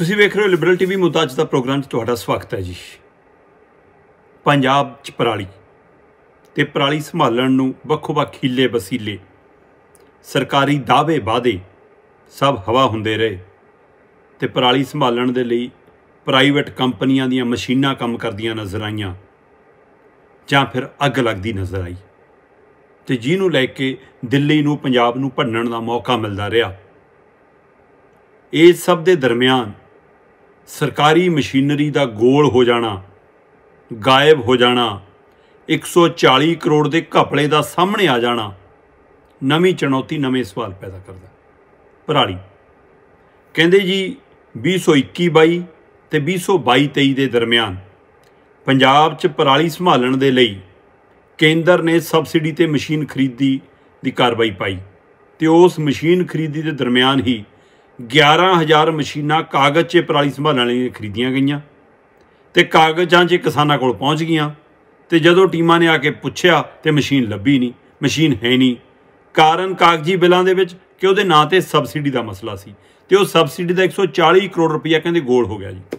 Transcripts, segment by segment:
ਤੁਸੀਂ ਵੇਖ ਰਹੇ ਹੋ ਲਿਬਰਲ ਟੀਵੀ ਮੁੱਦਾ ਅੱਜ ਦਾ ਪ੍ਰੋਗਰਾਮ 'ਚ ਤੁਹਾਡਾ ਸਵਾਗਤ ਹੈ ਜੀ ਪੰਜਾਬ 'ਚ ਪਰਾਲੀ ਤੇ ਪਰਾਲੀ ਸੰਭਾਲਣ ਨੂੰ ਵੱਖੋ-ਵੱਖ ਹੀਲੇ ਵਸੀਲੇ ਸਰਕਾਰੀ ਦਾਅਵੇ ਬਾਦੇ ਸਭ ਹਵਾ ਹੁੰਦੇ ਰਹੇ ਤੇ ਪਰਾਲੀ ਸੰਭਾਲਣ ਦੇ ਲਈ ਪ੍ਰਾਈਵੇਟ ਕੰਪਨੀਆਂ ਦੀਆਂ ਮਸ਼ੀਨਾਂ ਕੰਮ ਕਰਦੀਆਂ ਨਜ਼ਰ ਆਈਆਂ ਜਾਂ ਫਿਰ ਅੱਗ ਲੱਗਦੀ ਨਜ਼ਰ ਆਈ ਤੇ ਜਿਹਨੂੰ ਲੈ ਕੇ ਦਿੱਲੀ ਨੂੰ ਪੰਜਾਬ ਨੂੰ ਭੰਨਣ ਦਾ ਮੌਕਾ ਮਿਲਦਾ ਰਿਹਾ ਇਹ ਸਭ ਦੇ ਦਰਮਿਆਨ ਸਰਕਾਰੀ ਮਸ਼ੀਨਰੀ ਦਾ ਗੋਲ ਹੋ ਜਾਣਾ ਗਾਇਬ ਹੋ ਜਾਣਾ 140 ਕਰੋੜ ਦੇ ਘਪਲੇ ਦਾ ਸਾਹਮਣੇ ਆ ਜਾਣਾ ਨਵੀਂ ਚੁਣੌਤੀ ਨਵੇਂ ਸਵਾਲ ਪੈਦਾ ਕਰਦਾ ਭਰਾਲੀ ਕਹਿੰਦੇ ਜੀ 2021-22 ਤੇ 2022-23 ਦੇ ਦਰਮਿਆਨ ਪੰਜਾਬ 'ਚ ਪਰਾਲੀ ਸੰਭਾਲਣ ਦੇ ਲਈ ਕੇਂਦਰ ਨੇ ਸਬਸਿਡੀ ਤੇ ਮਸ਼ੀਨ ਖਰੀਦੀ ਦੀ ਕਾਰਵਾਈ ਪਾਈ ਤੇ ਉਸ ਮਸ਼ੀਨ ਖਰੀਦੀ ਦੇ ਦਰਮਿਆਨ ਹੀ 11000 ਮਸ਼ੀਨਾਂ ਕਾਗਜ਼ 'ਚ ਪਰਾਲੀ ਸੰਭਾਲਣ ਲਈ ਖਰੀਦੀਆਂ ਗਈਆਂ ਤੇ ਕਾਗਜ਼ਾਂ 'ਚ ਕਿਸਾਨਾਂ ਕੋਲ ਪਹੁੰਚ ਗਈਆਂ ਤੇ ਜਦੋਂ ਟੀਮਾਂ ਨੇ ਆ ਕੇ ਪੁੱਛਿਆ ਤੇ ਮਸ਼ੀਨ ਲੱਭੀ ਨਹੀਂ ਮਸ਼ੀਨ ਹੈ ਨਹੀਂ ਕਾਰਨ ਕਾਗਜ਼ੀ ਬਿੱਲਾਂ ਦੇ ਵਿੱਚ ਕਿ ਉਹਦੇ ਨਾਂ ਤੇ ਸਬਸਿਡੀ ਦਾ ਮਸਲਾ ਸੀ ਤੇ ਉਹ ਸਬਸਿਡੀ ਦਾ 140 ਕਰੋੜ ਰੁਪਇਆ ਕਹਿੰਦੇ ਗੋਲ ਹੋ ਗਿਆ ਜੀ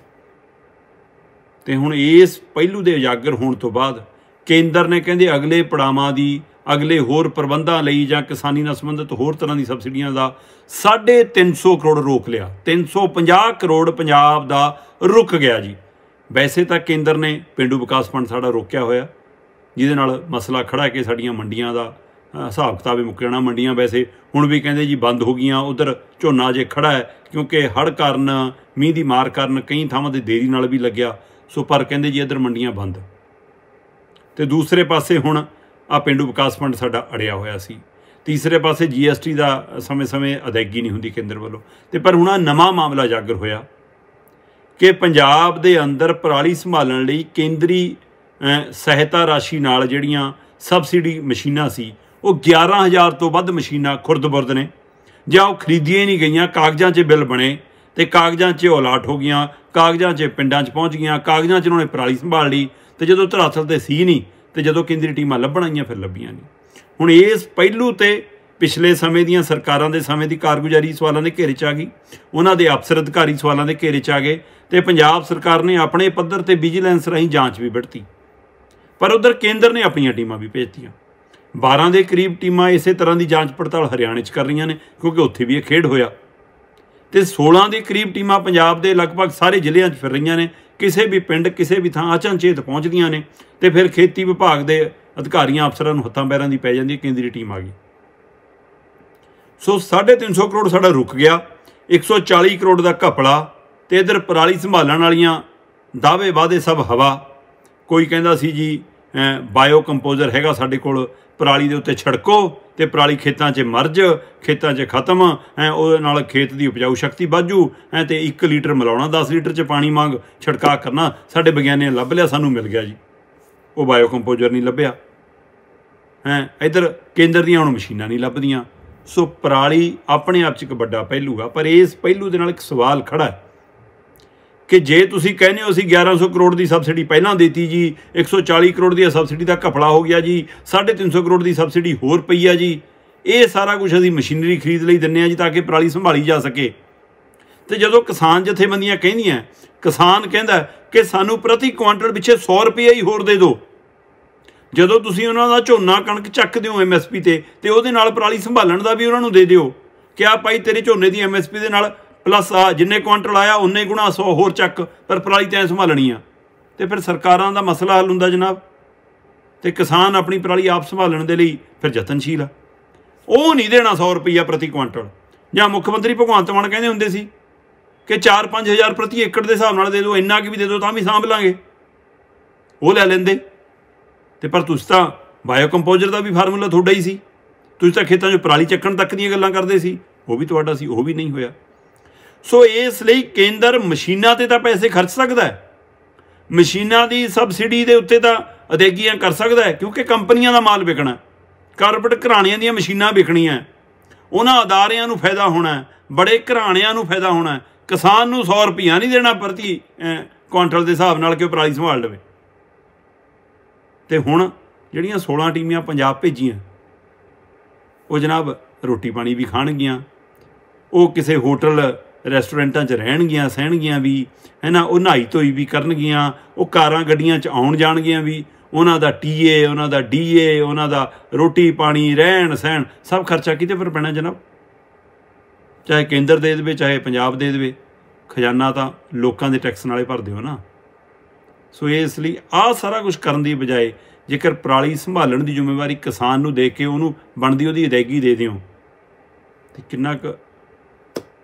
ਤੇ ਹੁਣ ਇਸ ਪਹਿਲੂ ਦੇ ਉਜਾਗਰ ਹੋਣ ਤੋਂ ਬਾਅਦ ਕੇਂਦਰ ਨੇ ਕਹਿੰਦੇ ਅਗਲੇ ਪੜਾਵਾਂ ਦੀ ਅਗਲੇ ਹੋਰ ਪ੍ਰਬੰਧਾਂ ਲਈ ਜਾਂ ਕਿਸਾਨੀ ਨਾਲ ਸੰਬੰਧਿਤ ਹੋਰ ਤਰ੍ਹਾਂ ਦੀ ਸਬਸਿਡੀਆਂ ਦਾ 350 ਕਰੋੜ ਰੋਕ ਲਿਆ 350 ਕਰੋੜ ਪੰਜਾਬ ਦਾ ਰੁਕ ਗਿਆ ਜੀ ਵੈਸੇ ਤਾਂ ਕੇਂਦਰ ਨੇ ਪਿੰਡੂ ਵਿਕਾਸ ਫੰਡ ਸਾਡਾ ਰੋਕਿਆ ਹੋਇਆ ਜਿਹਦੇ ਨਾਲ ਮਸਲਾ ਖੜਾ ਕਿ ਸਾਡੀਆਂ ਮੰਡੀਆਂ ਦਾ ਹਿਸਾਬ ਕਿਤਾਬ ਵੀ ਮੁੱਕ ਜਾਣਾ ਮੰਡੀਆਂ ਵੈਸੇ ਹੁਣ ਵੀ ਕਹਿੰਦੇ ਜੀ ਬੰਦ ਹੋ ਗਈਆਂ ਉਧਰ ਝੋਨਾ ਜੇ ਖੜਾ ਹੈ ਕਿਉਂਕਿ ਹੜ ਕਾਰਨ ਮੀਂਹ ਦੀ ਮਾਰ ਕਾਰਨ ਕਈ ਥਾਵਾਂ ਤੇ ਦੇਰੀ ਨਾਲ ਵੀ ਲੱਗਿਆ ਸੋ ਪਰ ਕਹਿੰਦੇ ਜੀ ਇਧਰ ਮੰਡੀਆਂ ਬੰਦ ਤੇ ਦੂਸਰੇ ਪਾਸੇ ਹੁਣ ਆ ਪਿੰਡੂ ਵਿਕਾਸ ਫੰਡ ਸਾਡਾ ਅੜਿਆ ਹੋਇਆ ਸੀ ਤੀਸਰੇ ਪਾਸੇ ਜੀਐਸਟੀ ਦਾ ਸਮੇਂ-ਸਮੇਂ ਅਦਾਇਗੀ ਨਹੀਂ ਹੁੰਦੀ ਕੇਂਦਰ ਵੱਲੋਂ ਤੇ ਪਰ ਹੁਣ ਆ ਨਵਾਂ ਮਾਮਲਾ ਜਾਗਰ ਹੋਇਆ ਕਿ ਪੰਜਾਬ ਦੇ ਅੰਦਰ ਪਰਾਲੀ ਸੰਭਾਲਣ ਲਈ ਕੇਂਦਰੀ ਸਹਾਇਤਾ ਰਾਸ਼ੀ ਨਾਲ ਜਿਹੜੀਆਂ ਸਬਸਿਡੀ ਮਸ਼ੀਨਾਂ ਸੀ ਉਹ 11000 ਤੋਂ ਵੱਧ ਮਸ਼ੀਨਾਂ ਖੁਰਦਬੁਰਦ ਨੇ ਜਾਂ ਉਹ ਖਰੀਦੀਆਂ ਨਹੀਂ ਗਈਆਂ ਕਾਗਜ਼ਾਂ 'ਚ ਬਿੱਲ ਬਣੇ ਤੇ ਕਾਗਜ਼ਾਂ 'ਚ ਔਲਾਟ ਹੋ ਗਈਆਂ ਕਾਗਜ਼ਾਂ 'ਚ ਪਿੰਡਾਂ 'ਚ ਪਹੁੰਚ ਗਈਆਂ ਕਾਗਜ਼ਾਂ 'ਚ ਉਹਨਾਂ ਨੇ ਪਰਾਲੀ ਸੰਭਾਲ ਲਈ ਤੇ ਜਦੋਂ ਧਰਾਸਲ ਤੇ ਸੀ ਨਹੀਂ ਤੇ ਜਦੋਂ ਕੇਂਦਰੀ ਟੀਮਾਂ ਲੱਭਣ ਆਈਆਂ ਫਿਰ ਲੱਭੀਆਂ ਨਹੀਂ ਹੁਣ ਇਸ ਪਹਿਲੂ ਤੇ ਪਿਛਲੇ ਸਮੇਂ ਦੀਆਂ ਸਰਕਾਰਾਂ ਦੇ ਸਮੇਂ ਦੀ ਕਾਰਗੁਜ਼ਾਰੀ ਸਵਾਲਾਂ ਦੇ ਘੇਰੇ 'ਚ ਆ ਗਈ ਉਹਨਾਂ ਦੇ ਅਫਸਰ ਅਧਿਕਾਰੀ ਸਵਾਲਾਂ ਦੇ ਘੇਰੇ 'ਚ ਆ ਗਏ ਤੇ ਪੰਜਾਬ ਸਰਕਾਰ ਨੇ ਆਪਣੇ ਪੱਧਰ ਤੇ ਵਿਜੀਲੈਂਸ ਰਾਹੀਂ ਜਾਂਚ ਵੀ ਵੜਤੀ ਪਰ ਉਧਰ ਕੇਂਦਰ ਨੇ ਆਪਣੀਆਂ ਟੀਮਾਂ ਵੀ ਭੇਜਤੀਆਂ 12 ਦੇ ਕਰੀਬ ਟੀਮਾਂ ਇਸੇ ਤਰ੍ਹਾਂ ਦੀ ਜਾਂਚ ਪੜਤਾਲ ਹਰਿਆਣੇ 'ਚ ਕਰ ਰਹੀਆਂ ਨੇ ਕਿਉਂਕਿ ਉੱਥੇ ਵੀ ਇਹ ਖੇਡ ਹੋਇਆ ਤੇ 16 ਦੇ ਕਰੀਬ ਟੀਮਾਂ ਪੰਜਾਬ ਦੇ ਲਗਭਗ ਸਾਰੇ ਜ਼ਿਲ੍ਹਿਆਂ 'ਚ ਫਿਰ ਰਹੀਆਂ ਨੇ ਕਿਸੇ ਵੀ ਪਿੰਡ ਕਿਸੇ ਵੀ ਥਾਂ ਅਚਨਚੇਤ ਪਹੁੰਚਦੀਆਂ ਨੇ ਤੇ ਫਿਰ ਖੇਤੀ ਵਿਭਾਗ ਦੇ ਅਧਿਕਾਰੀਆਂ ਅਫਸਰਾਂ ਨੂੰ ਹੱਥਾਂ ਪੈਰਾਂ ਦੀ ਪੈ ਜਾਂਦੀ ਹੈ ਕੇਂਦਰੀ ਟੀਮ ਆ ਗਈ ਸੋ 350 ਕਰੋੜ ਸਾਡਾ ਰੁਕ ਗਿਆ 140 ਕਰੋੜ ਦਾ ਘਪਲਾ ਤੇ ਇਧਰ ਪਰਾਲੀ ਸੰਭਾਲਣ ਵਾਲੀਆਂ ਦਾਅਵੇ ਵਾਦੇ ਸਭ ਹਵਾ ਕੋਈ ਕਹਿੰਦਾ ਸੀ ਜੀ ਬਾਇਓ ਕੰਪੋਜ਼ਰ ਹੈਗਾ ਸਾਡੇ ਕੋਲ ਪਰਾਲੀ ਦੇ ਉੱਤੇ ਛੜਕੋ ਤੇ ਪਰਾਲੀ ਖੇਤਾਂ 'ਚ ਮਰਜ ਖੇਤਾਂ 'ਚ ਖਤਮ ਐ ਉਹਦੇ ਨਾਲ ਖੇਤ ਦੀ ਉਪਜਾਊ ਸ਼ਕਤੀ ਵਾਧੂ ਐ ਤੇ 1 ਲੀਟਰ ਮਿਲਾਉਣਾ 10 ਲੀਟਰ 'ਚ ਪਾਣੀ ਮੰਗ ਛਿੜਕਾ ਕਰਨਾ ਸਾਡੇ ਵਿਗਿਆਨੀਆਂ ਲੱਭ ਲਿਆ ਸਾਨੂੰ ਮਿਲ ਗਿਆ ਜੀ ਉਹ ਬਾਇਓ ਕੰਪੋਜ਼ਰ ਨਹੀਂ ਲੱਭਿਆ ਹੈ ਇਧਰ ਕੇਂਦਰ ਦੀਆਂ ਹੁਣ ਮਸ਼ੀਨਾਂ ਨਹੀਂ ਲੱਭਦੀਆਂ ਸੋ ਪਰਾਲੀ ਆਪਣੇ ਆਪ 'ਚ ਇੱਕ ਵੱਡਾ ਪਹਿਲੂ ਆ ਪਰ ਇਸ ਪਹਿਲੂ ਦੇ ਨਾਲ ਇੱਕ ਸਵਾਲ ਖੜਾ ਹੈ ਕਿ ਜੇ ਤੁਸੀਂ ਕਹਿੰਦੇ ਹੋ ਅਸੀਂ 1100 ਕਰੋੜ ਦੀ ਸਬਸਿਡੀ ਪਹਿਲਾਂ ਦਿੱਤੀ ਜੀ 140 ਕਰੋੜ ਦੀ ਸਬਸਿਡੀ ਦਾ ਘਪਲਾ ਹੋ ਗਿਆ ਜੀ 350 ਕਰੋੜ ਦੀ ਸਬਸਿਡੀ ਹੋਰ ਪਈ ਆ ਜੀ ਇਹ ਸਾਰਾ ਕੁਝ ਅਸੀਂ ਮਸ਼ੀਨਰੀ ਖਰੀਦ ਲਈ ਦਿੰਨੇ ਆ ਜੀ ਤਾਂ ਕਿ ਪਰਾਲੀ ਸੰਭਾਲੀ ਜਾ ਸਕੇ ਤੇ ਜਦੋਂ ਕਿਸਾਨ ਜਥੇਬੰਦੀਆਂ ਕਹਿੰਦੀਆਂ ਕਿਸਾਨ ਕਹਿੰਦਾ ਕਿ ਸਾਨੂੰ ਪ੍ਰਤੀ ਕੁਆਂਟਲ ਪਿੱਛੇ 100 ਰੁਪਏ ਹੀ ਹੋਰ ਦੇ ਦਿਓ ਜਦੋਂ ਤੁਸੀਂ ਉਹਨਾਂ ਦਾ ਝੋਨਾ ਕਣਕ ਚੱਕਦੇ ਹੋ ਐਮਐਸਪੀ ਤੇ ਤੇ ਉਹਦੇ ਨਾਲ ਪਰਾਲੀ ਸੰਭਾਲਣ ਦਾ ਵੀ ਉਹਨਾਂ ਨੂੰ ਦੇ ਦਿਓ ਕਿ ਆ ਭਾਈ ਤੇਰੇ ਝੋਨੇ ਦੀ ਐਮਐਸਪੀ ਦੇ ਨਾਲ ਪਲੱਸ ਆ ਜਿੰਨੇ ਕੁਆਂਟਲ ਆਇਆ ਉਨੇ ਗੁਣਾ 100 ਹੋਰ ਚੱਕ ਪਰ ਪਰਾਲੀ ਤੈਂ ਸੰਭਾਲਣੀ ਆ ਤੇ ਫਿਰ ਸਰਕਾਰਾਂ ਦਾ ਮਸਲਾ ਹੱਲ ਹੁੰਦਾ ਜਨਾਬ ਤੇ ਕਿਸਾਨ ਆਪਣੀ ਪਰਾਲੀ ਆਪ ਸੰਭਾਲਣ ਦੇ ਲਈ ਫਿਰ ਯਤਨਸ਼ੀਲ ਆ ਉਹ ਨਹੀਂ ਦੇਣਾ 100 ਰੁਪਈਆ ਪ੍ਰਤੀ ਕੁਆਂਟਲ ਜਾਂ ਮੁੱਖ ਮੰਤਰੀ ਭਗਵੰਤ ਮਾਨ ਕਹਿੰਦੇ ਹੁੰਦੇ ਸੀ ਕਿ 4-5000 ਪ੍ਰਤੀ ਏਕੜ ਦੇ ਹਿਸਾਬ ਨਾਲ ਦੇ ਦਿਓ ਇੰਨਾ ਕਿ ਵੀ ਦੇ ਦਿਓ ਤਾਂ ਵੀ ਸਾਂਭ ਲਾਂਗੇ ਉਹ ਲੈ ਲੈਂਦੇ ਤੇ ਪਰ ਤੁਸੀਂ ਤਾਂ ਬਾਇਓ ਕੰਪੋਜ਼ਰ ਦਾ ਵੀ ਫਾਰਮੂਲਾ ਤੁਹਾਡਾ ਹੀ ਸੀ ਤੁਸੀਂ ਤਾਂ ਖੇਤਾਂ 'ਚ ਪਰਾਲੀ ਚੱਕਣ ਤੱਕ ਦੀਆਂ ਗੱਲਾਂ ਕਰਦੇ ਸੀ ਉਹ ਵੀ ਤੁਹਾਡਾ ਸੀ ਉਹ ਵੀ ਨਹੀਂ ਹੋਇਆ ਸੋ ਇਸ ਲਈ ਕੇਂਦਰ ਮਸ਼ੀਨਾਂ ਤੇ ਤਾਂ ਪੈਸੇ ਖਰਚ ਸਕਦਾ ਹੈ ਮਸ਼ੀਨਾਂ ਦੀ ਸਬਸਿਡੀ ਦੇ ਉੱਤੇ ਤਾਂ ਅਦੇਗੀਆਂ ਕਰ ਸਕਦਾ ਹੈ ਕਿਉਂਕਿ ਕੰਪਨੀਆਂ ਦਾ ਮਾਲ ਵਿਕਣਾ ਕਾਰਪੋਰੇਟ ਘਰਾਣਿਆਂ ਦੀਆਂ ਮਸ਼ੀਨਾਂ ਵਿਕਣੀਆਂ ਉਹਨਾਂ ਅਦਾਰਿਆਂ ਨੂੰ ਫਾਇਦਾ ਹੋਣਾ ਬੜੇ ਘਰਾਣਿਆਂ ਨੂੰ ਫਾਇਦਾ ਹੋਣਾ ਕਿਸਾਨ ਨੂੰ 100 ਰੁਪਈਆ ਨਹੀਂ ਦੇਣਾ ਪ੍ਰਤੀ ਕੌਂਟਰਲ ਦੇ ਹਿਸਾਬ ਨਾਲ ਕਿ ਉਹ ਪ੍ਰਾਈਸ ਸੰਭਾਲ ਲਵੇ ਤੇ ਹੁਣ ਜਿਹੜੀਆਂ 16 ਟੀਮੀਆਂ ਪੰਜਾਬ ਭੇਜੀਆਂ ਉਹ ਜਨਾਬ ਰੋਟੀ ਪਾਣੀ ਵੀ ਖਾਣਗੀਆਂ ਉਹ ਕਿਸੇ ਹੋਟਲ ਰੈਸਟੋਰੈਂਟਾਂ 'ਚ ਰਹਿਣਗੀਆਂ ਸਹਿਣਗੀਆਂ ਵੀ ਹੈਨਾ ਉਹ ਨਹਾਈ ਧੋਈ ਵੀ ਕਰਨਗੀਆਂ ਉਹ ਕਾਰਾਂ ਗੱਡੀਆਂ 'ਚ ਆਉਣ ਜਾਣਗੀਆਂ ਵੀ ਉਹਨਾਂ ਦਾ ਟੀਏ ਉਹਨਾਂ ਦਾ ਡੀਏ ਉਹਨਾਂ ਦਾ ਰੋਟੀ ਪਾਣੀ ਰਹਿਣ ਸਹਿਣ ਸਭ ਖਰਚਾ ਕਿਤੇ ਪਰ ਪੈਣਾ ਜਨਾਬ ਚਾਹੇ ਕੇਂਦਰ ਦੇ ਦੇਵੇ ਚਾਹੇ ਪੰਜਾਬ ਦੇ ਦੇਵੇ ਖਜ਼ਾਨਾ ਤਾਂ ਲੋਕਾਂ ਦੇ ਟੈਕਸ ਨਾਲੇ ਭਰਦੇ ਹੋ ਨਾ ਸੋ ਇਸ ਲਈ ਆ ਸਾਰਾ ਕੁਝ ਕਰਨ ਦੀ ਬਜਾਏ ਜੇਕਰ ਪ੍ਰਾਲੀ ਸੰਭਾਲਣ ਦੀ ਜ਼ਿੰਮੇਵਾਰੀ ਕਿਸਾਨ ਨੂੰ ਦੇ ਕੇ ਉਹਨੂੰ ਬਣਦੀ ਉਹਦੀ ਅਦਾਇਗੀ ਦੇ ਦਿਓ ਤੇ ਕਿੰਨਾ ਕੁ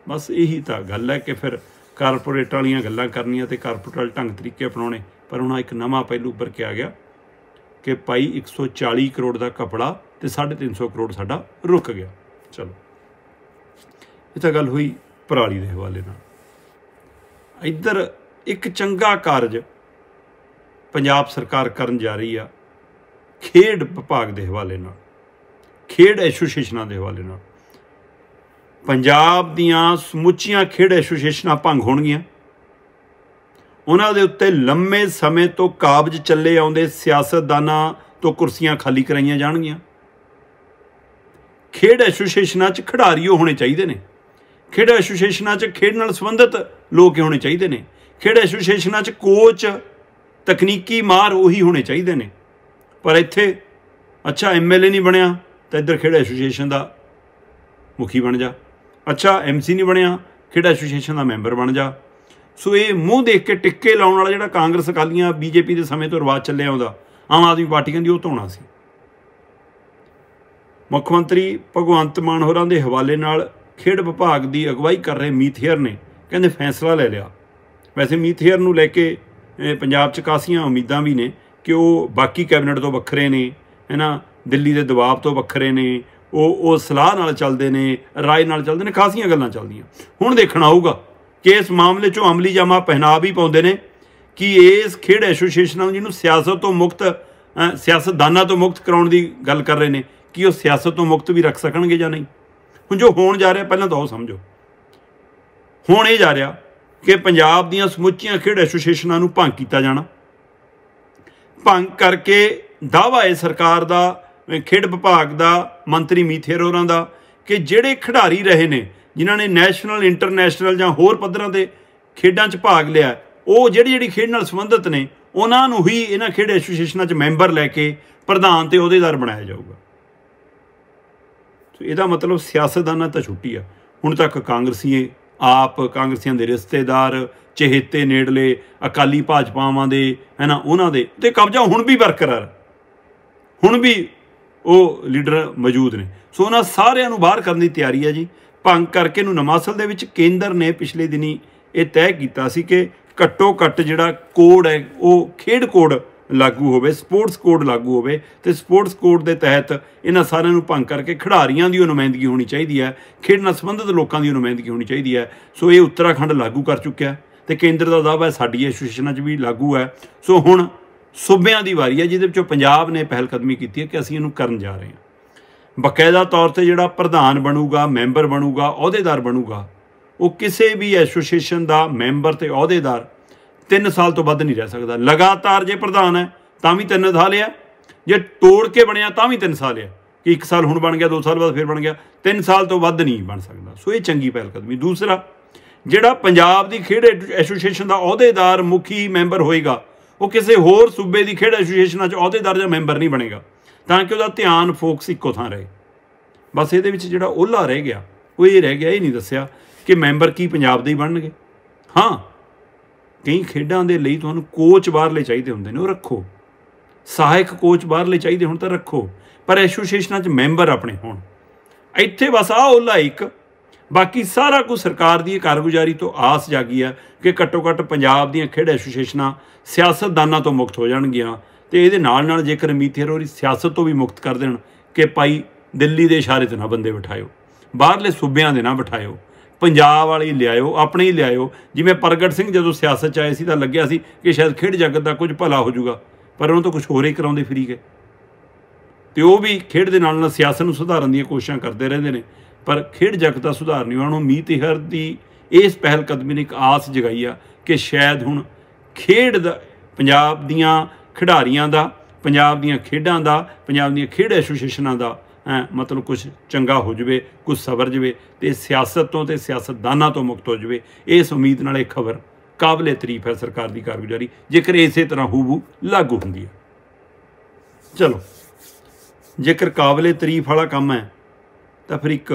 ਬਸ ਇਹੀ ਤਾਂ ਗੱਲ ਹੈ ਕਿ ਫਿਰ ਕਾਰਪੋਰੇਟ ਵਾਲੀਆਂ ਗੱਲਾਂ ਕਰਨੀਆਂ ਤੇ ਕਾਰਪੋਰੇਟਲ ਢੰਗ ਤਰੀਕੇ ਅਪਣਾਉਣੇ ਪਰ ਹੁਣ ਇੱਕ ਨਵਾਂ ਪਹਿਲੂ ਉੱਪਰ ਕਿਹਾ ਗਿਆ ਕਿ ਪਾਈ 140 ਕਰੋੜ ਦਾ ਕਪੜਾ ਤੇ 350 ਕਰੋੜ ਸਾਡਾ ਰੁਕ ਗਿਆ ਚਲੋ ਇਹ ਤਾਂ ਗੱਲ ਹੋਈ ਪਰਾਲੀ ਦੇ ਹਵਾਲੇ ਨਾਲ ਇੱਧਰ ਇੱਕ ਚੰਗਾ ਕਾਰਜ ਪੰਜਾਬ ਸਰਕਾਰ ਕਰਨ ਜਾ ਰਹੀ ਆ ਖੇਡ ਵਿਭਾਗ ਦੇ ਹਵਾਲੇ ਨਾਲ ਖੇਡ ਐਸੋਸੀਏਸ਼ਨਾਂ ਦੇ ਹਵਾਲੇ ਨਾਲ ਪੰਜਾਬ ਦੀਆਂ ਸਮੁੱਚੀਆਂ ਖੇਡ ਐਸੋਸੀਏਸ਼ਨਾਂ ਭੰਗ ਹੋਣਗੀਆਂ ਉਹਨਾਂ ਦੇ ਉੱਤੇ ਲੰਮੇ ਸਮੇਂ ਤੋਂ ਕਾਬਜ ਚੱਲੇ ਆਉਂਦੇ ਸਿਆਸਤਦਾਨਾਂ ਤੋਂ ਕੁਰਸੀਆਂ ਖਾਲੀ ਕਰਾਈਆਂ ਜਾਣਗੀਆਂ ਖੇਡ ਐਸੋਸੀਏਸ਼ਨਾਂ 'ਚ ਖਿਡਾਰੀ ਹੋਣੇ ਚਾਹੀਦੇ ਨੇ ਖੇਡ ਐਸੋਸੀਏਸ਼ਨਾਂ 'ਚ ਖੇਡ ਨਾਲ ਸੰਬੰਧਿਤ ਲੋਕ ਹੋਣੇ ਚਾਹੀਦੇ ਨੇ ਖੇਡ ਐਸੋਸੀਏਸ਼ਨਾਂ 'ਚ ਕੋਚ ਤਕਨੀਕੀ ਮਾਰ ਉਹੀ ਹੋਣੇ ਚਾਹੀਦੇ ਨੇ ਪਰ ਇੱਥੇ ਅੱਛਾ ਐਮਐਲਏ ਨਹੀਂ ਬਣਿਆ ਤਾਂ ਇੱਧਰ ਖੇਡ ਐਸੋਸੀਏਸ਼ਨ ਦਾ ਮੁਖੀ ਬਣ ਜਾ ਅੱਛਾ ਐਮਸੀ ਨਹੀਂ ਬਣਿਆ ਖੇਡ ਐਸੋਸੀਏਸ਼ਨ ਦਾ ਮੈਂਬਰ ਬਣ ਜਾ ਸੋ ਇਹ ਮੂੰਹ ਦੇਖ ਕੇ ਟਿੱਕੇ ਲਾਉਣ ਵਾਲਾ ਜਿਹੜਾ ਕਾਂਗਰਸ ਅਕਾਲੀਆਂ ਬੀਜੇਪੀ ਦੇ ਸਮੇਂ ਤੋਂ ਰਵਾਜ ਚੱਲਿਆ ਆਉਂਦਾ ਆਮ ਆਦਮੀ ਪਾਰਟੀ ਕਹਿੰਦੀ ਉਹ ਧੋਣਾ ਸੀ ਮੁੱਖ ਮੰਤਰੀ ਭਗਵੰਤ ਮਾਨ ਹੋਰਾਂ ਦੇ ਹਵਾਲੇ ਨਾਲ ਖੇਡ ਵਿਭਾਗ ਦੀ ਅਗਵਾਈ ਕਰ ਰਹੇ ਮੀਥੇਰ ਨੇ ਕਹਿੰਦੇ ਫੈਸਲਾ ਲੈ ਲਿਆ ਵੈਸੇ ਮੀਥੇਰ ਨੂੰ ਲੈ ਕੇ ਪੰਜਾਬ 'ਚ ਕਾਸੀਆਂ ਉਮੀਦਾਂ ਵੀ ਨੇ ਕਿ ਉਹ ਬਾਕੀ ਕੈਬਨਿਟ ਤੋਂ ਵੱਖਰੇ ਨੇ ਹੈਨਾ ਦਿੱਲੀ ਦੇ ਦਬਾਅ ਤੋਂ ਵੱਖਰੇ ਨੇ ਉਹ ਉਹ ਸਲਾਹ ਨਾਲ ਚੱਲਦੇ ਨੇ ਰਾਏ ਨਾਲ ਚੱਲਦੇ ਨੇ ਖਾਸੀਆਂ ਗੱਲਾਂ ਚੱਲਦੀਆਂ ਹੁਣ ਦੇਖਣਾ ਹੋਊਗਾ ਕਿ ਇਸ ਮਾਮਲੇ 'ਚੋਂ ਅਮਲੀ ਜਾਮਾ ਪਹਿਨਾ ਵੀ ਪਾਉਂਦੇ ਨੇ ਕਿ ਇਸ ਖੇਡ ਐਸੋਸੀਏਸ਼ਨਾਂ ਜਿਹਨੂੰ ਸਿਆਸਤ ਤੋਂ ਮੁਕਤ ਸਿਆਸਤਦਾਨਾਂ ਤੋਂ ਮੁਕਤ ਕਰਾਉਣ ਦੀ ਗੱਲ ਕਰ ਰਹੇ ਨੇ ਕਿ ਉਹ ਸਿਆਸਤ ਤੋਂ ਮੁਕਤ ਵੀ ਰੱਖ ਸਕਣਗੇ ਜਾਂ ਨਹੀਂ ਹੁਣ ਜੋ ਹੋਣ ਜਾ ਰਿਹਾ ਪਹਿਲਾਂ ਤਾਂ ਉਹ ਸਮਝੋ ਹੁਣ ਇਹ ਜਾ ਰਿਹਾ ਕਿ ਪੰਜਾਬ ਦੀਆਂ ਸਮੁੱਚੀਆਂ ਖੇਡ ਐਸੋਸੀਏਸ਼ਨਾਂ ਨੂੰ ਭੰਗ ਕੀਤਾ ਜਾਣਾ ਭੰਗ ਕਰਕੇ ਦਾਵਾ ਹੈ ਸਰਕਾਰ ਦਾ ਖੇਡ ਵਿਭਾਗ ਦਾ ਮੰਤਰੀ ਮੀਥੇਰ ਹੋਰਾਂ ਦਾ ਕਿ ਜਿਹੜੇ ਖਿਡਾਰੀ ਰਹੇ ਨੇ ਜਿਨ੍ਹਾਂ ਨੇ ਨੈਸ਼ਨਲ ਇੰਟਰਨੈਸ਼ਨਲ ਜਾਂ ਹੋਰ ਪੱਧਰਾਂ ਤੇ ਖੇਡਾਂ 'ਚ ਭਾਗ ਲਿਆ ਉਹ ਜਿਹੜੀ ਜਿਹੜੀ ਖੇਡ ਨਾਲ ਸੰਬੰਧਿਤ ਨੇ ਉਹਨਾਂ ਨੂੰ ਹੀ ਇਹਨਾਂ ਖੇਡ ਐਸੋਸੀਏਸ਼ਨਾਂ 'ਚ ਮੈਂਬਰ ਲੈ ਕੇ ਪ੍ਰਧਾਨ ਤੇ ਅਹੁਦੇਦਾਰ ਬਣਾਇਆ ਜਾਊਗਾ ਸੋ ਇਹਦਾ ਮਤਲਬ ਸਿਆਸਤਦਾਨਾਂ ਤਾਂ ਛੁੱਟੀ ਆ ਹੁਣ ਤੱਕ ਕਾਂਗਰਸੀਏ ਆਪ ਕਾਂਗਰਸੀਆਂ ਦੇ ਰਿਸ਼ਤੇਦਾਰ ਚਹੇਤੇ ਨੇੜਲੇ ਅਕਾਲੀ ਭਾਜਪਾਵਾਂ ਦੇ ਹੈਨਾ ਉਹਨਾਂ ਦੇ ਤੇ ਕਬਜ਼ਾ ਹੁਣ ਵੀ ਬਰਕਰਾਰ ਹੁਣ ਵੀ ਉਹ ਲੀਡਰ ਮੌਜੂਦ ਨੇ ਸੋ ਉਹਨਾਂ ਸਾਰਿਆਂ ਨੂੰ ਬਾਹਰ ਕਰਨ ਦੀ ਤਿਆਰੀ ਹੈ ਜੀ ਭੰਗ ਕਰਕੇ ਨੂੰ ਨਮਾਸਲ ਦੇ ਵਿੱਚ ਕੇਂਦਰ ਨੇ ਪਿਛਲੇ ਦਿਨੀ ਇਹ ਤੈਅ ਕੀਤਾ ਸੀ ਕਿ ਘੱਟੋ ਘੱਟ ਜਿਹੜਾ ਕੋਡ ਹੈ ਉਹ ਖੇਡ ਕੋਡ ਲਾਗੂ ਹੋਵੇ ਸਪੋਰਟਸ ਕੋਡ ਲਾਗੂ ਹੋਵੇ ਤੇ ਸਪੋਰਟਸ ਕੋਡ ਦੇ ਤਹਿਤ ਇਹਨਾਂ ਸਾਰਿਆਂ ਨੂੰ ਭੰਗ ਕਰਕੇ ਖਿਡਾਰੀਆਂ ਦੀ ਨੁਮਾਇੰਦਗੀ ਹੋਣੀ ਚਾਹੀਦੀ ਹੈ ਖੇਡ ਨਾਲ ਸੰਬੰਧਿਤ ਲੋਕਾਂ ਦੀ ਨੁਮਾਇੰਦਗੀ ਹੋਣੀ ਚਾਹੀਦੀ ਹੈ ਸੋ ਇਹ ਉੱਤਰਾਖੰਡ ਲਾਗੂ ਕਰ ਚੁੱਕਿਆ ਤੇ ਕੇਂਦਰ ਦਾ ਦਾਅਵਾ ਸਾਡੀ ਐਸੋਸੀਏਸ਼ਨਾਂ 'ਚ ਵੀ ਲਾਗੂ ਹੈ ਸੋ ਹੁਣ ਸੂਬਿਆਂ ਦੀ ਵਾਰੀ ਹੈ ਜਿਹਦੇ ਵਿੱਚੋਂ ਪੰਜਾਬ ਨੇ ਪਹਿਲ ਕਦਮੀ ਕੀਤੀ ਹੈ ਕਿ ਅਸੀਂ ਇਹਨੂੰ ਕਰਨ ਜਾ ਰਹੇ ਹਾਂ ਬਕਾਇਦਾ ਤੌਰ ਤੇ ਜਿਹੜਾ ਪ੍ਰਧਾਨ ਬਣੂਗਾ ਮੈਂਬਰ ਬਣੂਗਾ ਅਹੁਦੇਦਾਰ ਬਣੂਗਾ ਉਹ ਕਿਸੇ ਵੀ ਐਸੋਸੀਏਸ਼ਨ ਦਾ ਮੈਂਬਰ ਤੇ ਅਹੁਦੇਦਾਰ 3 ਸਾਲ ਤੋਂ ਵੱਧ ਨਹੀਂ ਰਹਿ ਸਕਦਾ ਲਗਾਤਾਰ ਜੇ ਪ੍ਰਧਾਨ ਹੈ ਤਾਂ ਵੀ 3 ਸਾਲ ਹੈ ਜੇ ਤੋੜ ਕੇ ਬਣਿਆ ਤਾਂ ਵੀ 3 ਸਾਲ ਹੈ ਕਿ 1 ਸਾਲ ਹੁਣ ਬਣ ਗਿਆ 2 ਸਾਲ ਬਾਅਦ ਫਿਰ ਬਣ ਗਿਆ 3 ਸਾਲ ਤੋਂ ਵੱਧ ਨਹੀਂ ਬਣ ਸਕਦਾ ਸੋ ਇਹ ਚੰਗੀ ਪਹਿਲ ਕਦਮੀ ਦੂਸਰਾ ਜਿਹੜਾ ਪੰਜਾਬ ਦੀ ਖੇਡ ਐਸੋਸੀਏਸ਼ਨ ਦਾ ਅਹੁਦੇਦਾਰ ਮੁਖੀ ਮੈਂਬਰ ਹੋਏਗਾ ਉਹ ਕਿਸੇ ਹੋਰ ਸੂਬੇ ਦੀ ਖੇਡ ਐਸੋਸੀਏਸ਼ਨਾਂ 'ਚ ਅਹੁਦੇਦਾਰ ਜਾਂ ਮੈਂਬਰ ਨਹੀਂ ਬਣੇਗਾ ਤਾਂ ਕਿ ਉਹਦਾ ਧਿਆਨ ਫੋਕਸ ਇੱਕੋ ਥਾਂ ਰਹੇ ਬਸ ਇਹਦੇ ਵਿੱਚ ਜਿਹੜਾ ਉਹਲਾ ਰਹਿ ਗਿਆ ਉਹ ਇਹ ਰਹਿ ਗਿਆ ਇਹ ਨਹੀਂ ਦੱਸਿਆ ਕਿ ਮੈਂਬਰ ਕੀ ਪੰਜਾਬ ਦੇ ਹੀ ਬਣਨਗੇ ਹਾਂ ਕਈ ਖੇਡਾਂ ਦੇ ਲਈ ਤੁਹਾਨੂੰ ਕੋਚ ਬਾਹਰਲੇ ਚਾਹੀਦੇ ਹੁੰਦੇ ਨੇ ਉਹ ਰੱਖੋ ਸਹਾਇਕ ਕੋਚ ਬਾਹਰਲੇ ਚਾਹੀਦੇ ਹੁਣ ਤਾਂ ਰੱਖੋ ਪਰ ਐਸੋਸੀਏਸ਼ਨਾਂ 'ਚ ਮੈਂਬਰ ਆਪਣੇ ਹੋਣ ਇੱਥੇ ਬਸ ਆ ਉਹ ਇੱਕ ਬਾਕੀ ਸਾਰਾ ਕੁਝ ਸਰਕਾਰ ਦੀ ਕਾਰਗੁਜ਼ਾਰੀ ਤੋਂ ਆਸ ਜਾਗੀ ਆ ਕਿ ਘੱਟੋ ਘੱਟ ਪੰਜਾਬ ਦੀਆਂ ਖੇਡ ਐਸੋਸੀਏਸ਼ਨਾਂ ਸਿਆਸਤਦਾਨਾਂ ਤੋਂ ਮੁਕਤ ਹੋ ਜਾਣਗੀਆਂ ਤੇ ਇਹਦੇ ਨਾਲ ਨਾਲ ਜੇਕਰ ਮੀਥੇਰ ਹੋਰੀ ਸਿਆਸਤ ਤੋਂ ਵੀ ਮੁਕਤ ਕਰ ਦੇਣ ਕਿ ਭਾਈ ਦਿੱਲੀ ਦੇ ਇਸ਼ਾਰੇ ਤੇ ਨਾ ਬੰਦੇ ਬਿਠਾਇਓ ਬਾਹਰਲੇ ਸੂਬਿਆਂ ਦੇ ਨਾ ਬਿਠਾਇਓ ਪੰਜਾਬ ਵਾਲੀ ਲਿਆਇਓ ਆਪਣੀ ਲਿਆਇਓ ਜਿਵੇਂ ਪ੍ਰਗਟ ਸਿੰਘ ਜਦੋਂ ਸਿਆਸਤ ਚ ਆਏ ਸੀ ਤਾਂ ਲੱਗਿਆ ਸੀ ਕਿ ਸ਼ਾਇਦ ਖੇਡ ਜਗਤ ਦਾ ਕੁਝ ਭਲਾ ਹੋ ਜਾਊਗਾ ਪਰ ਉਹਨਾਂ ਤੋਂ ਕੁਝ ਹੋਰ ਹੀ ਕਰਾਉਂਦੇ ਫਰੀ ਗਏ ਤੇ ਉਹ ਵੀ ਖੇਡ ਦੇ ਨਾਲ ਨਾਲ ਸਿਆਸਤ ਨੂੰ ਸੁਧਾਰਨ ਦੀਆਂ ਕੋਸ਼ਿਸ਼ਾਂ ਕਰਦੇ ਰਹਿੰਦੇ ਨੇ ਪਰ ਖੇਡ ਜਗਤ ਦਾ ਸੁਧਾਰ ਨਹੀਂ ਹੋਣਾ ਨੂੰ ਮੀਤ ਹਰ ਦੀ ਇਸ ਪਹਿਲ ਕਦਮੀ ਨੇ ਇੱਕ ਆਸ ਜਗਾਈ ਆ ਕਿ ਸ਼ਾਇਦ ਹੁਣ ਖੇਡ ਦਾ ਪੰਜਾਬ ਦੀਆਂ ਖਿਡਾਰੀਆਂ ਦਾ ਪੰਜਾਬ ਦੀਆਂ ਖੇਡਾਂ ਦਾ ਪੰਜਾਬ ਦੀਆਂ ਖੇਡ ਐਸੋਸੀਏਸ਼ਨਾਂ ਦਾ ਮਤਲਬ ਕੁਝ ਚੰਗਾ ਹੋ ਜਵੇ ਕੁਝ ਸਬਰ ਜਵੇ ਤੇ ਸਿਆਸਤ ਤੋਂ ਤੇ ਸਿਆਸਤਦਾਨਾਂ ਤੋਂ ਮੁਕਤ ਹੋ ਜਵੇ ਇਸ ਉਮੀਦ ਨਾਲ ਇਹ ਖਬਰ ਕਾਬਲੇ ਤਰੀਫ ਹੈ ਸਰਕਾਰ ਦੀ ਕਾਰਗੁਜ਼ਾਰੀ ਜੇਕਰ ਇਸੇ ਤਰ੍ਹਾਂ ਹੂਬੂ ਲਾਗੂ ਹੁੰਦੀ ਹੈ ਚਲੋ ਜੇਕਰ ਕਾਬਲੇ ਤਰੀਫ ਵਾਲਾ ਕੰਮ ਹੈ ਤਾਂ ਫਿਰ ਇੱਕ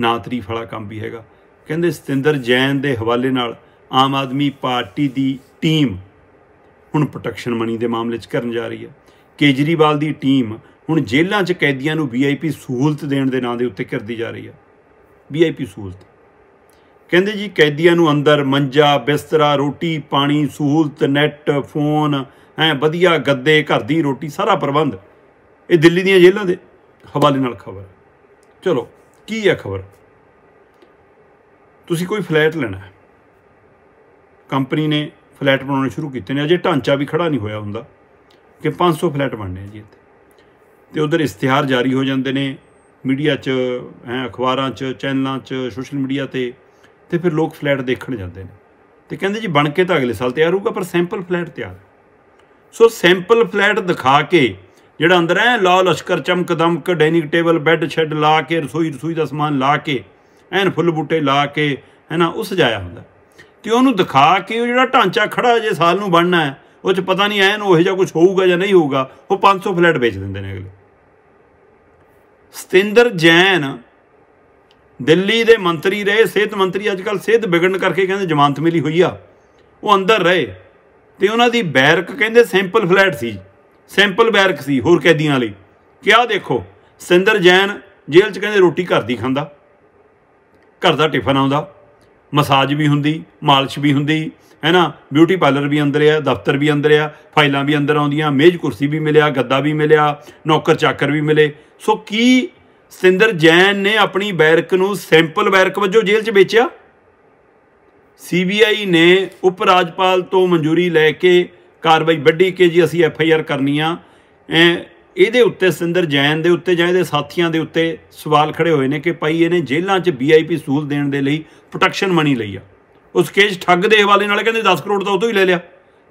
ਨਾ ਤਾਰੀਫ ਵਾਲਾ ਕੰਮ ਵੀ ਹੈਗਾ ਕਹਿੰਦੇ ਸਤਿੰਦਰ ਜੈਨ ਦੇ ਹਵਾਲੇ ਨਾਲ ਆਮ ਆਦਮੀ ਪਾਰਟੀ ਦੀ ਟੀਮ ਹੁਣ ਪ੍ਰੋਟੈਕਸ਼ਨ ਮਨੀ ਦੇ ਮਾਮਲੇ 'ਚ ਕਰਨ ਜਾ ਰਹੀ ਹੈ ਕੇਜਰੀਵਾਲ ਦੀ ਟੀਮ ਹੁਣ ਜੇਲ੍ਹਾਂ 'ਚ ਕੈਦੀਆਂ ਨੂੰ ਵੀਆਈਪੀ ਸਹੂਲਤ ਦੇਣ ਦੇ ਨਾਂ ਦੇ ਉੱਤੇ ਕਰਦੀ ਜਾ ਰਹੀ ਹੈ ਵੀਆਈਪੀ ਸਹੂਲਤ ਕਹਿੰਦੇ ਜੀ ਕੈਦੀਆਂ ਨੂੰ ਅੰਦਰ ਮੰਜਾ ਬਿਸਤਰਾ ਰੋਟੀ ਪਾਣੀ ਸਹੂਲਤ ਨੈੱਟ ਫੋਨ ਐ ਵਧੀਆ ਗੱਦੇ ਘਰ ਦੀ ਰੋਟੀ ਸਾਰਾ ਪ੍ਰਬੰਧ ਇਹ ਦਿੱਲੀ ਦੀਆਂ ਜੇਲ੍ਹਾਂ ਦੇ ਹਵਾਲੇ ਨਾਲ ਖਬਰ ਚਲੋ ਕੀ ਹੈ ਖਬਰ ਤੁਸੀਂ ਕੋਈ ਫਲੈਟ ਲੈਣਾ ਹੈ ਕੰਪਨੀ ਨੇ ਫਲੈਟ ਬਣਾਉਣੇ ਸ਼ੁਰੂ ਕੀਤੇ ਨੇ ਅਜੇ ਢਾਂਚਾ ਵੀ ਖੜਾ ਨਹੀਂ ਹੋਇਆ ਹੁੰਦਾ ਕਿ 500 ਫਲੈਟ ਬਣਨੇ ਆ ਜੀ ਇੱਥੇ ਤੇ ਉਧਰ ਇਸ਼ਤਿਹਾਰ ਜਾਰੀ ਹੋ ਜਾਂਦੇ ਨੇ ਮੀਡੀਆ 'ਚ ਹੈ ਅਖਬਾਰਾਂ 'ਚ ਚੈਨਲਾਂ 'ਚ ਸੋਸ਼ਲ ਮੀਡੀਆ ਤੇ ਤੇ ਫਿਰ ਲੋਕ ਫਲੈਟ ਦੇਖਣ ਜਾਂਦੇ ਨੇ ਤੇ ਕਹਿੰਦੇ ਜੀ ਬਣ ਕੇ ਤਾਂ ਅਗਲੇ ਸਾਲ ਤਿਆਰ ਹੋਊਗਾ ਪਰ ਸੈਂਪਲ ਫਲੈਟ ਤਿਆਰ ਸੋ ਸੈਂਪਲ ਫਲੈਟ ਦਿਖਾ ਕੇ ਜਿਹੜਾ ਅੰਦਰ ਐ ਲਾਲ ਅਸ਼ਕਰ ਚਮਕ ਦਮਕ ਡਾਈਨਿੰਗ ਟੇਬਲ ਬੈੱਡ ਸ਼ੈੱਡ ਲਾ ਕੇ ਰਸੋਈ ਰਸੋਈ ਦਾ ਸਮਾਨ ਲਾ ਕੇ ਐਨ ਫੁੱਲ ਬੂਟੇ ਲਾ ਕੇ ਹੈਨਾ ਉਹ ਸਜਾਇਆ ਹੁੰਦਾ ਤੇ ਉਹਨੂੰ ਦਿਖਾ ਕੇ ਉਹ ਜਿਹੜਾ ਢਾਂਚਾ ਖੜਾ ਜੇ ਸਾਲ ਨੂੰ ਬਣਨਾ ਹੈ ਉਹ ਚ ਪਤਾ ਨਹੀਂ ਐਨ ਉਹ ਜਿਹਾ ਕੁਝ ਹੋਊਗਾ ਜਾਂ ਨਹੀਂ ਹੋਊਗਾ ਉਹ 500 ਫਲੈਟ ਵੇਚ ਦਿੰਦੇ ਨੇ ਅਗਲੇ ਸਤਿੰਦਰ ਜੈਨ ਦਿੱਲੀ ਦੇ ਮੰਤਰੀ ਰਹੇ ਸਿਹਤ ਮੰਤਰੀ ਅੱਜ ਕੱਲ ਸਿਹਤ ਵਿਗੜਨ ਕਰਕੇ ਕਹਿੰਦੇ ਜ਼ਮਾਨਤ ਮਿਲੀ ਹੋਈ ਆ ਉਹ ਅੰਦਰ ਰਹੇ ਤੇ ਉਹਨਾਂ ਦੀ ਬੈਰਕ ਕਹਿੰਦੇ ਸਿੰਪਲ ਫਲੈਟ ਸੀ ਸਿੰਪਲ ਬੈਰਕ ਸੀ ਹੋਰ ਕੈਦੀਆਂ ਲਈ ਕਿ ਆਹ ਦੇਖੋ ਸਿੰਦਰ ਜੈਨ ਜੇਲ੍ਹ 'ਚ ਕਹਿੰਦੇ ਰੋਟੀ ਘਰ ਦੀ ਖਾਂਦਾ ਘਰ ਦਾ ਟਿਫਨ ਆਉਂਦਾ ਮਸਾਜ ਵੀ ਹੁੰਦੀ ਮਾਲਿਸ਼ ਵੀ ਹੁੰਦੀ ਹੈ ਨਾ ਬਿਊਟੀ ਪਾਰਲਰ ਵੀ ਅੰਦਰ ਆ ਦਫ਼ਤਰ ਵੀ ਅੰਦਰ ਆ ਫਾਈਲਾਂ ਵੀ ਅੰਦਰ ਆਉਂਦੀਆਂ ਮੇਜ਼ ਕੁਰਸੀ ਵੀ ਮਿਲਿਆ ਗੱਦਾ ਵੀ ਮਿਲਿਆ ਨੌਕਰ ਚਾਕਰ ਵੀ ਮਿਲੇ ਸੋ ਕੀ ਸਿੰਦਰ ਜੈਨ ਨੇ ਆਪਣੀ ਬੈਰਕ ਨੂੰ ਸੈਂਪਲ ਬੈਰਕ ਵਜੋਂ ਜੇਲ੍ਹ 'ਚ ਵੇਚਿਆ ਸੀਬੀਆਈ ਨੇ ਉਪ ਰਾਜਪਾਲ ਤੋਂ ਮਨਜ਼ੂਰੀ ਲੈ ਕੇ ਕਾਰਵਾਈ ਵੱਡੀ ਕੇ ਜੀ ਅਸੀਂ ਐਫ ਆਈ ਆਰ ਕਰਨੀ ਆ ਇਹਦੇ ਉੱਤੇ ਸਿੰਦਰ ਜੈਨ ਦੇ ਉੱਤੇ ਜਾਂ ਇਹਦੇ ਸਾਥੀਆਂ ਦੇ ਉੱਤੇ ਸਵਾਲ ਖੜੇ ਹੋਏ ਨੇ ਕਿ ਭਾਈ ਇਹਨੇ ਜੇਲ੍ਹਾਂ 'ਚ ਵੀਆਈਪੀ ਸਹੂਲ ਦੇਣ ਦੇ ਲਈ ਪ੍ਰੋਟੈਕਸ਼ਨ ਮਨੀ ਲਈ ਆ ਉਸ ਕੇਸ ਠੱਗ ਦੇ ਹਵਾਲੇ ਨਾਲ ਕਹਿੰਦੇ 10 ਕਰੋੜ ਤਾਂ ਉਤੋਂ ਹੀ ਲੈ ਲਿਆ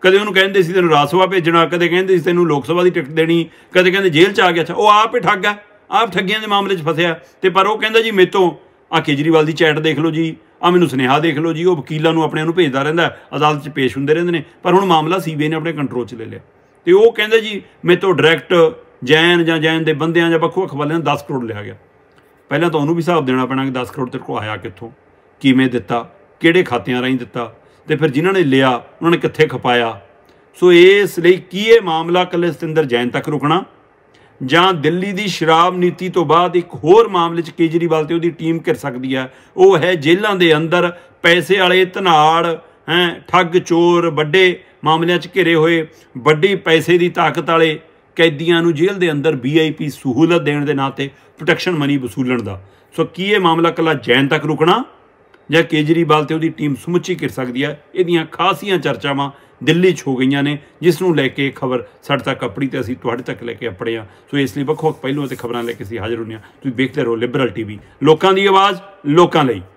ਕਦੇ ਉਹਨੂੰ ਕਹਿੰਦੇ ਸੀ ਤੈਨੂੰ ਰਾਜ ਸਭਾ ਭੇਜਣਾ ਕਦੇ ਕਹਿੰਦੇ ਸੀ ਤੈਨੂੰ ਲੋਕ ਸਭਾ ਦੀ ਟਿਕਟ ਦੇਣੀ ਕਦੇ ਕਹਿੰਦੇ ਜੇਲ੍ਹ 'ਚ ਆ ਗਿਆ ਅੱਛਾ ਉਹ ਆਪ ਹੀ ਠੱਗ ਆ ਆਪ ਠੱਗੀਆਂ ਦੇ ਮਾਮਲੇ 'ਚ ਫਸਿਆ ਤੇ ਪਰ ਉਹ ਕਹਿੰਦਾ ਜੀ ਮੇਤੋਂ ਆ ਕੇਜਰੀਵਾਲ ਦੀ ਚੈਟ ਦੇਖ ਲਓ ਜੀ ਆ ਮੈਨੂੰ ਸੁਨੇਹਾ ਦੇਖ ਲਓ ਜੀ ਉਹ ਵਕੀਲਾਂ ਨੂੰ ਆਪਣੇ ਨੂੰ ਭੇਜਦਾ ਰਹਿੰਦਾ ਅਦਾਲਤ 'ਚ ਪੇਸ਼ ਹੁੰਦੇ ਰਹਿੰਦੇ ਨੇ ਪਰ ਹੁਣ ਮਾਮਲਾ ਸੀਬੀਆਈ ਨੇ ਆਪਣੇ ਕੰਟਰੋਲ 'ਚ ਲੈ ਲਿਆ ਤੇ ਉਹ ਕਹਿੰਦੇ ਜੀ ਮੇਰੇ ਤੋਂ ਡਾਇਰੈਕਟ ਜੈਨ ਜਾਂ ਜੈਨ ਦੇ ਬੰਦਿਆਂ ਜਾਂ ਬਖੂ ਅਖਵਾਲਿਆਂ ਨੂੰ 10 ਕਰੋੜ ਲਿਆ ਗਿਆ ਪਹਿਲਾਂ ਤੁਹਾਨੂੰ ਵੀ ਹਿਸਾਬ ਦੇਣਾ ਪੈਣਾ ਕਿ 10 ਕਰੋੜ ਤੇਰੇ ਕੋਲ ਆਇਆ ਕਿੱਥੋਂ ਕਿਵੇਂ ਦਿੱਤਾ ਕਿਹੜੇ ਖਾਤਿਆਂ ਰਾਹੀਂ ਦਿੱਤਾ ਤੇ ਫਿਰ ਜਿਨ੍ਹਾਂ ਨੇ ਲਿਆ ਉਹਨਾਂ ਨੇ ਕਿੱਥੇ ਖਪਾਇਆ ਸੋ ਇਸ ਲਈ ਕੀ ਇਹ ਮਾਮਲਾ ਕੱਲੇ ਸਤਿੰਦਰ ਜੈਨ ਤੱਕ ਰੁਕਣਾ ਜਾਂ ਦਿੱਲੀ ਦੀ ਸ਼ਰਾਬ ਨੀਤੀ ਤੋਂ ਬਾਅਦ ਇੱਕ ਹੋਰ ਮਾਮਲੇ 'ਚ ਕੇਜਰੀਵਾਲ ਤੇ ਉਹਦੀ ਟੀਮ ਘਿਰ ਸਕਦੀ ਹੈ ਉਹ ਹੈ ਜੇਲ੍ਹਾਂ ਦੇ ਅੰਦਰ ਪੈਸੇ ਵਾਲੇ ਧਨਾੜ ਹੈ ਠੱਗ ਚੋਰ ਵੱਡੇ ਮਾਮਲਿਆਂ 'ਚ ਘਿਰੇ ਹੋਏ ਵੱਡੀ ਪੈਸੇ ਦੀ ਤਾਕਤ ਵਾਲੇ ਕੈਦੀਆਂ ਨੂੰ ਜੇਲ੍ਹ ਦੇ ਅੰਦਰ ਵੀਆਈਪੀ ਸਹੂਲਤ ਦੇਣ ਦੇ ਨਾਂ ਤੇ ਪ੍ਰੋਟੈਕਸ਼ਨ ਮਨੀ ਵਸੂਲਣ ਦਾ ਸੋ ਕੀ ਇਹ ਮਾਮਲਾ ਕੱਲਾ ਜੈਨ ਤੱਕ ਰੁਕਣਾ ਜਾਂ ਕੇਜਰੀਵਾਲ ਤੇ ਉਹਦੀ ਟੀਮ ਸਮੁੱਚੀ ਘਿਰ ਸਕਦੀ ਹੈ ਇਹਦੀਆਂ ਖਾਸੀਆਂ ਚਰਚਾਵਾਂ ਦਿੱਲੀ 'ਚ ਹੋ ਗਈਆਂ ਨੇ ਜਿਸ ਨੂੰ ਲੈ ਕੇ ਖਬਰ ਸਾਡੇ ਤੱਕ ਕਪੜੀ ਤੇ ਅਸੀਂ ਤੁਹਾਡੇ ਤੱਕ ਲੈ ਕੇ ਆਪੜੇ ਆ ਸੋ ਇਸ ਲਈ ਵੱਖ ਵੱਖ ਪਹਿਲੂਆਂ ਤੇ ਖਬਰਾਂ ਲੈ ਕੇ ਅਸੀਂ ਹਾਜ਼ਰ ਹੁੰਨੇ ਆ ਤੁਸੀਂ ਵੇਖਦੇ ਰਹੋ ਲਿਬਰਲ ਟੀਵੀ ਲੋਕਾਂ ਦੀ ਆਵਾਜ਼ ਲੋਕਾਂ ਲਈ